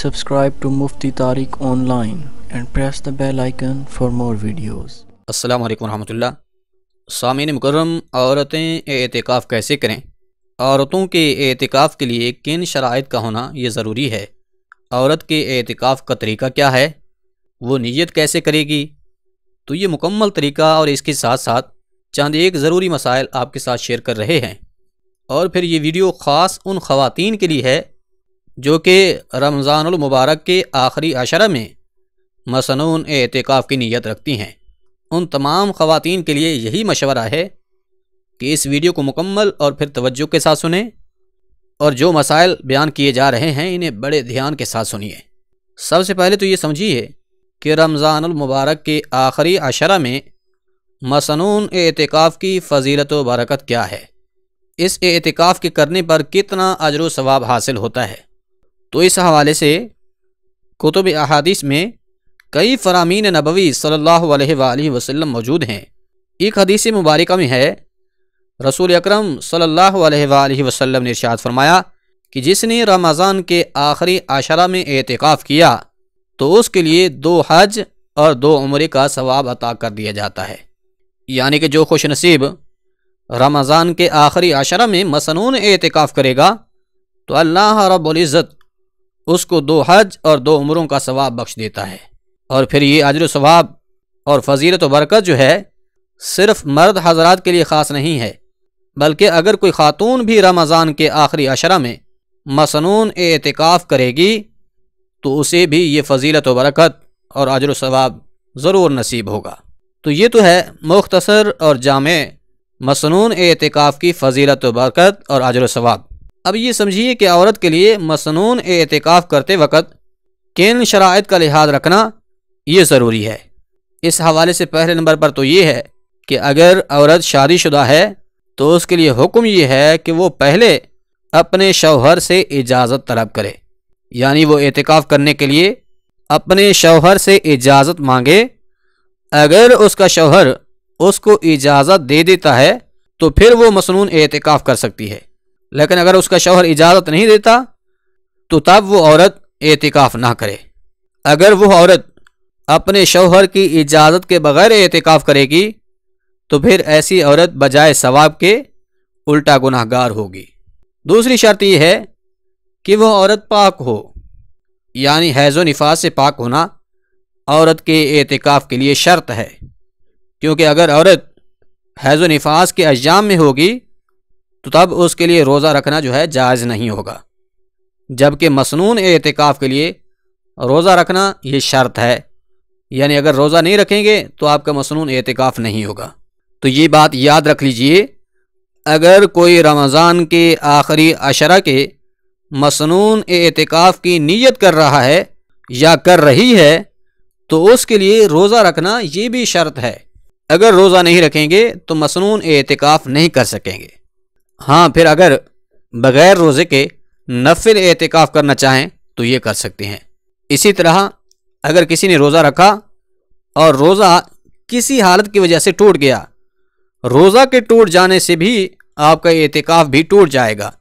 subscribe to Mufti Tariq online and press the bell icon for more videos. Assalamu alaikum warahmatullah. सामीन मुकर्रम औरतें एतिकाफ़ कैसे करें औरतों के एतिकाफ़ के लिए किन शराइ का होना ये ज़रूरी है औरत के एतिकाफ़ का तरीका क्या है वो नीयत कैसे करेगी तो ये मुकम्मल तरीका और इसके साथ साथ चंद एक ज़रूरी मसाइल आपके साथ शेयर कर रहे हैं और फिर ये वीडियो ख़ास उन ख़वातीन के लिए है जो कि रमज़ानमबारक के आखिरी अशर में मसनून एहतिकाफ़ की नीयत रखती हैं उन तमाम ख़वान के लिए यही मशवरा है कि इस वीडियो को मुकम्मल और फिर तवज्जो के साथ सुने और जो मसाइल बयान किए जा रहे हैं इन्हें बड़े ध्यान के साथ सुनिए सबसे पहले तो ये समझिए कि मुबारक के आखिरी अशरा में मसनून एहतिकाफ़ की फजीलत बरकत क्या है इस एहतिकाफ़ के करने पर कितना अजर सवाब हासिल होता है तो इस हवाले से कुतुब अहादीस में कई फरामीन नबवी सल्लल्लाहु अलैहि वसल्लम मौजूद हैं एक हदीस मुबारक में है रसूल अकरम सल्लल्लाहु अलैहि वसल्लम ने इरशाद फरमाया कि जिसने रमज़ान के आखिरी आशरा में एहतिकाफ़ किया तो उसके लिए दो हज और दो उम्र का सवाब अता कर दिया जाता है यानी कि जो खुश नसीब रमज़ान के आखिरी आशरा में मसनून एहतिकाफ़ करेगा तो अल्लाह रब्ज़त उसको दो हज और दो उम्रों का सवाब बख्श देता है और फिर ये अजर स्वाब और फजीलत बरकत जो है सिर्फ मर्द हजरात के लिए ख़ास नहीं है बल्कि अगर कोई ख़ातून भी रमज़ान के आखिरी अशरा में मसनून एतिकाफ़ करेगी तो उसे भी ये फजीलत व बरकत और अजर स्वाब ज़रूर नसीब होगा तो ये तो है मुख्तसर और जाम मसनून एतिकाफ़ की फ़जीलत व बरकत और अजर स्वाब अब ये समझिए कि औरत के लिए मसनून एहतिकाफ़ करते वक़्त किन शराइ का लिहाज रखना ये ज़रूरी है इस हवाले से पहले नंबर पर तो ये है कि अगर औरत शादीशुदा है तो उसके लिए हुक्म ये है कि वो पहले अपने शौहर से इजाज़त तलब करे यानी वो एहतिकाफ़ करने के लिए अपने शौहर से इजाज़त मांगे अगर उसका शौहर उसको इजाज़त दे देता है तो फिर वो मसनून एहतिकाफ़ कर सकती है लेकिन अगर उसका शौहर इजाज़त नहीं देता तो तब वो औरत एहतिकाफ ना करे अगर वह औरत अपने शौहर की इजाज़त के बगैर एहतिकाफ करेगी तो फिर ऐसी औरत बजाय सवाब के उल्टा गुनाहगार होगी दूसरी शर्त यह है कि वह औरत पाक हो यानी हैज़ नफाज से पाक होना औरत के एहतिकाफ के लिए शर्त है क्योंकि अगर औरत हैज़ो नफाज के अजाम में होगी तो तब उसके लिए रोज़ा रखना जो है जायज़ नहीं होगा जबकि मसनून एहतिकाफ़ के लिए रोज़ा रखना ये शर्त है यानी अगर रोज़ा नहीं रखेंगे तो आपका मसनून एहतिकाफ़ नहीं होगा तो ये बात याद रख लीजिए अगर कोई रमज़ान के आखिरी अशरा के मसनून एहतिकाफ़ की नीयत कर रहा है या कर रही है तो उसके लिए रोज़ा रखना ये भी शर्त है अगर रोज़ा नहीं रखेंगे तो मसनून एहतिकाफ़ नहीं कर सकेंगे हाँ फिर अगर बगैर रोज़े के नफिल एहतिकाफ़ करना चाहें तो ये कर सकते हैं इसी तरह अगर किसी ने रोज़ा रखा और रोज़ा किसी हालत की वजह से टूट गया रोज़ा के टूट जाने से भी आपका एहतिकाफ़ भी टूट जाएगा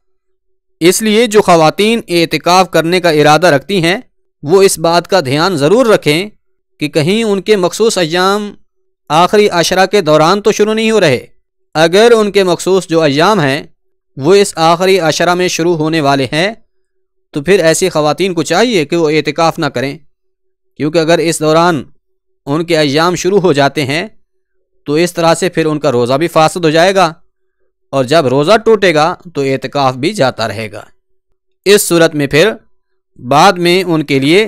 इसलिए जो खातन एहतिकाफ़ करने का इरादा रखती हैं वो इस बात का ध्यान ज़रूर रखें कि कहीं उनके मखसूस अयाम आखिरी अशरा के दौरान तो शुरू नहीं हो रहे अगर उनके मखसूस जो अयाम हैं वो इस आखिरी अशरा में शुरू होने वाले हैं तो फिर ऐसी ख़वान को चाहिए कि वो एहतिकाफ़ ना करें क्योंकि अगर इस दौरान उनके अयाम शुरू हो जाते हैं तो इस तरह से फिर उनका रोज़ा भी फासद हो जाएगा और जब रोज़ा टूटेगा तो एहतिकाफ भी जाता रहेगा इस सूरत में फिर बाद में उनके लिए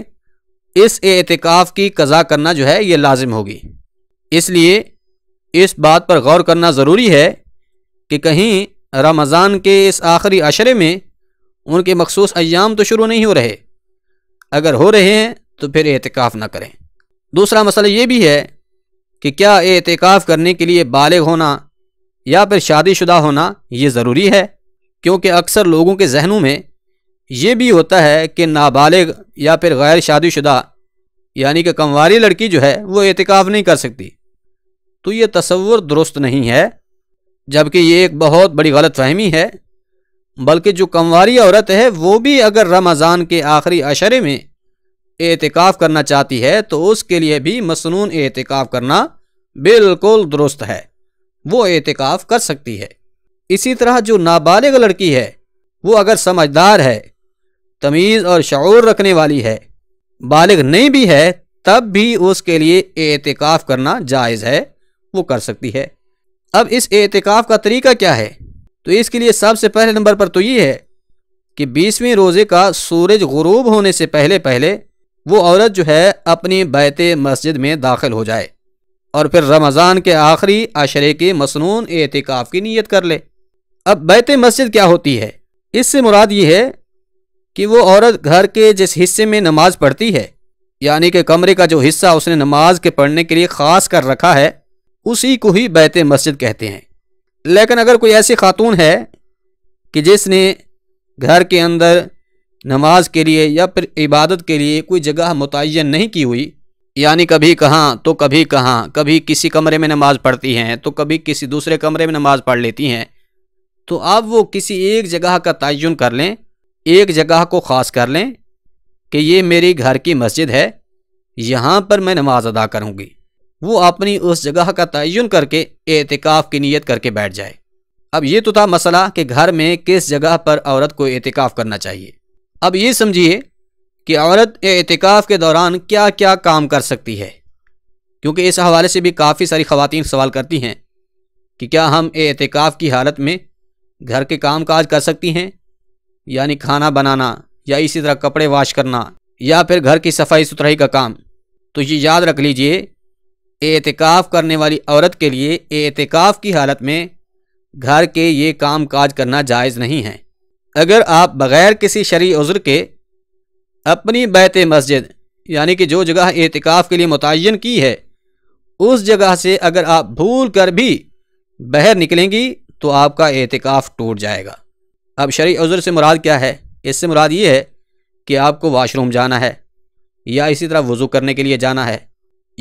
इस एहतिकाफ़ की कज़ा करना जो है ये लाजिम होगी इसलिए इस बात पर गौर करना ज़रूरी है कि कहीं रमज़ान के इस आखिरी अशरे में उनके मखसूस अयाम तो शुरू नहीं हो रहे अगर हो रहे हैं तो फिर एहतिकाफ़ ना करें दूसरा मसला ये भी है कि क्या एहतिकाफ़ करने के लिए बालग होना या फिर शादीशुदा होना ये ज़रूरी है क्योंकि अक्सर लोगों के जहनों में ये भी होता है कि नाबालग या फिर गैर शादीशुदा यानी कि कमवारी लड़की जो है वो एहतिकाफ़ नहीं कर सकती तो ये तस्वुर दुरुस्त नहीं है जबकि ये एक बहुत बड़ी गलत फहमी है बल्कि जो कमवारी औरत है वो भी अगर रमज़ान के आखिरी अशरे में एहतिकाफ़ करना चाहती है तो उसके लिए भी मसनून एहतिकाफ़ करना बिल्कुल दुरुस्त है वो एहतिकाफ़ कर सकती है इसी तरह जो नाबालिग लड़की है वो अगर समझदार है तमीज़ और शूर रखने वाली है बालिग नहीं भी है तब भी उसके लिए एहतिकाफ़ करना जायज़ है वो कर सकती है अब इस एहतिकाफ का तरीका क्या है तो इसके लिए सबसे पहले नंबर पर तो ये है कि बीसवें रोज़े का सूरज गरूब होने से पहले पहले वो औरत जो है अपनी बैत मस्जिद में दाखिल हो जाए और फिर रमज़ान के आखिरी अशरे के मसनून एहतिकाफ़ की नीयत कर ले अब बैत मस्जिद क्या होती है इससे मुराद ये है कि वो औरत घर के जिस हिस्से में नमाज पढ़ती है यानी कि कमरे का जो हिस्सा उसने नमाज के पढ़ने के लिए ख़ास कर रखा है उसी को ही बैत मस्जिद कहते हैं लेकिन अगर कोई ऐसी खातून है कि जिसने घर के अंदर नमाज के लिए या फिर इबादत के लिए कोई जगह मुतन नहीं की हुई यानी कभी कहाँ तो कभी कहाँ कभी किसी कमरे में नमाज पढ़ती हैं तो कभी किसी दूसरे कमरे में नमाज पढ़ लेती हैं तो आप वो किसी एक जगह का तयन कर लें एक जगह को ख़ास कर लें कि ये मेरी घर की मस्जिद है यहाँ पर मैं नमाज अदा करूँगी वो अपनी उस जगह का तयन करके एहतिकाफ की नीयत करके बैठ जाए अब ये तो था मसला कि घर में किस जगह पर औरत को एहतिकाफ करना चाहिए अब ये समझिए कि औरत एहतिकाफ के दौरान क्या क्या काम कर सकती है क्योंकि इस हवाले से भी काफ़ी सारी खवतिन सवाल करती हैं कि क्या हम एहतिकाफ की हालत में घर के काम काज कर सकती हैं यानी खाना बनाना या इसी तरह कपड़े वाश करना या फिर घर की सफाई सुथराई का काम तो ये याद रख लीजिए एहतिकाफ करने वाली औरत के लिए एहतिकाफ की हालत में घर के ये काम काज करना जायज़ नहीं है अगर आप बग़ैर किसी शरी उज़्र के अपनी बैत मस्जिद यानी कि जो जगह एहतिकाफ के लिए मुतन की है उस जगह से अगर आप भूल कर भी बहर निकलेंगी तो आपका एहतिकाफ टूट जाएगा अब शरी उज़र से मुराद क्या है इससे मुराद ये है कि आपको वाशरूम जाना है या इसी तरह वज़ू करने के लिए जाना है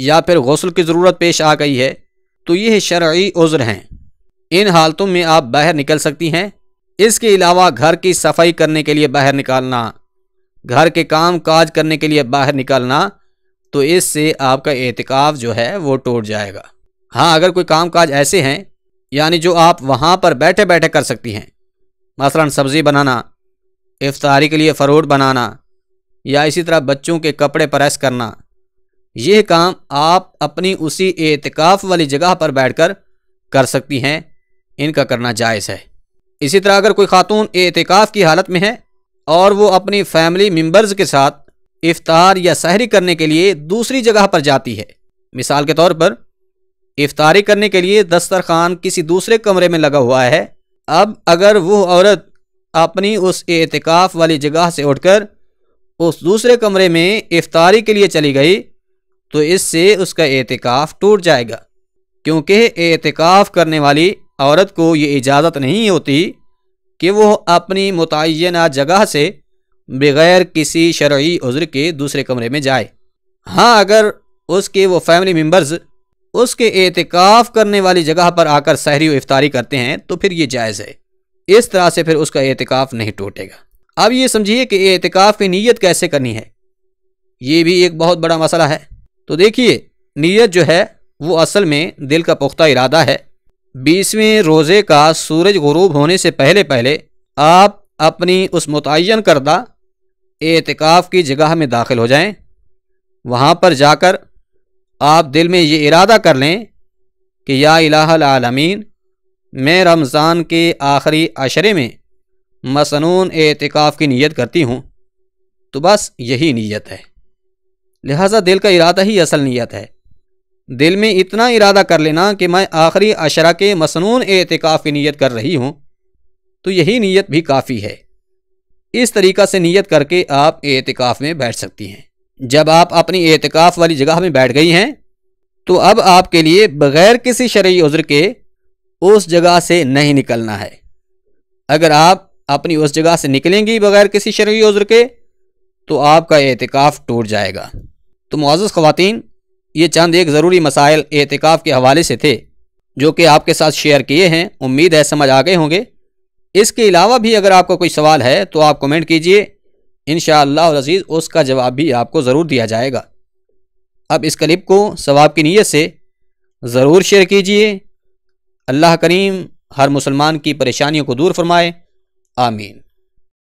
या फिर गौसल की ज़रूरत पेश आ गई है तो यह शर्य उज़्र हैं इन हालतों में आप बाहर निकल सकती हैं इसके अलावा घर की सफाई करने के लिए बाहर निकालना घर के काम काज करने के लिए बाहर निकालना तो इससे आपका एहतिकाफ जो है वो टूट जाएगा हाँ अगर कोई काम काज ऐसे हैं यानी जो आप वहाँ पर बैठे बैठे कर सकती हैं मसला सब्ज़ी बनाना इफ्तारी के लिए फ़रूट बनाना या इसी तरह बच्चों के कपड़े प्रेस करना यह काम आप अपनी उसी एतकाफ़ वाली जगह पर बैठकर कर सकती हैं इनका करना जायज़ है इसी तरह अगर कोई ख़ातून एतकाफ़ की हालत में है और वो अपनी फैमिली मेम्बर्स के साथ इफ्तार या सहरी करने के लिए दूसरी जगह पर जाती है मिसाल के तौर पर इफ्तारी करने के लिए दस्तरखान किसी दूसरे कमरे में लगा हुआ है अब अगर वह औरत अपनी उस एतकाफ़ वाली जगह से उठकर उस दूसरे कमरे में इफ्तारी के लिए चली गई तो इससे उसका एहतिकाफ़ टूट जाएगा क्योंकि एहतिकाफ़ करने वाली औरत को ये इजाज़त नहीं होती कि वह अपनी मुतयना जगह से बग़ैर किसी शर्य उज़्र के दूसरे कमरे में जाए हाँ अगर उसके वो फैमिली मेम्बर्स उसके एहतिकाफ़ करने वाली जगह पर आकर सहरी इफ्तारी करते हैं तो फिर ये जायज़ है इस तरह से फिर उसका एहतिकाफ़ नहीं टूटेगा अब ये समझिए कि एहतिकाफ़ की नीयत कैसे करनी है ये भी एक बहुत बड़ा मसला है तो देखिए नीयत जो है वो असल में दिल का पुख्ता इरादा है बीसवें रोज़े का सूरज गरूब होने से पहले पहले आप अपनी उस मुतन करदा एतकाफ़ की जगह में दाखिल हो जाएं वहाँ पर जाकर आप दिल में ये इरादा कर लें कि या इलामीन मैं रमज़ान के आखिरी अशरे में मसनून एतकाफ़ की नीयत करती हूँ तो बस यही नीयत है लिहाजा दिल का इरादा ही असल नीयत है दिल में इतना इरादा कर लेना कि मैं आखिरी अशरा के मसनून एहतिकाफ़ की नीयत कर रही हूँ तो यही नीयत भी काफ़ी है इस तरीक़ा से नीयत करके आप एहतिकाफ़ में बैठ सकती हैं जब आप अपनी एहतिकाफ़ वाली जगह में बैठ गई हैं तो अब आपके लिए बग़ैर किसी शर्य उज़्र के उस जगह से नहीं निकलना है अगर आप अपनी उस जगह से निकलेंगी बग़ैर किसी शर्य उज़्र के तो आपका एहतिकाफ़ टूट जाएगा तो मुआज़ ख़वान ये चंद एक ज़रूरी मसाइल एहतिकाफ़ के हवाले से थे जो कि आपके साथ शेयर किए हैं उम्मीद है समझ आ गए होंगे इसके अलावा भी अगर आपको कोई सवाल है तो आप कमेंट कीजिए इन शजीज़ उसका जवाब भी आपको ज़रूर दिया जाएगा अब इस क्लिप को सवाब की नीयत से ज़रूर शेयर कीजिए अल्लाह करीम हर मुसलमान की परेशानियों को दूर फरमाए आमीन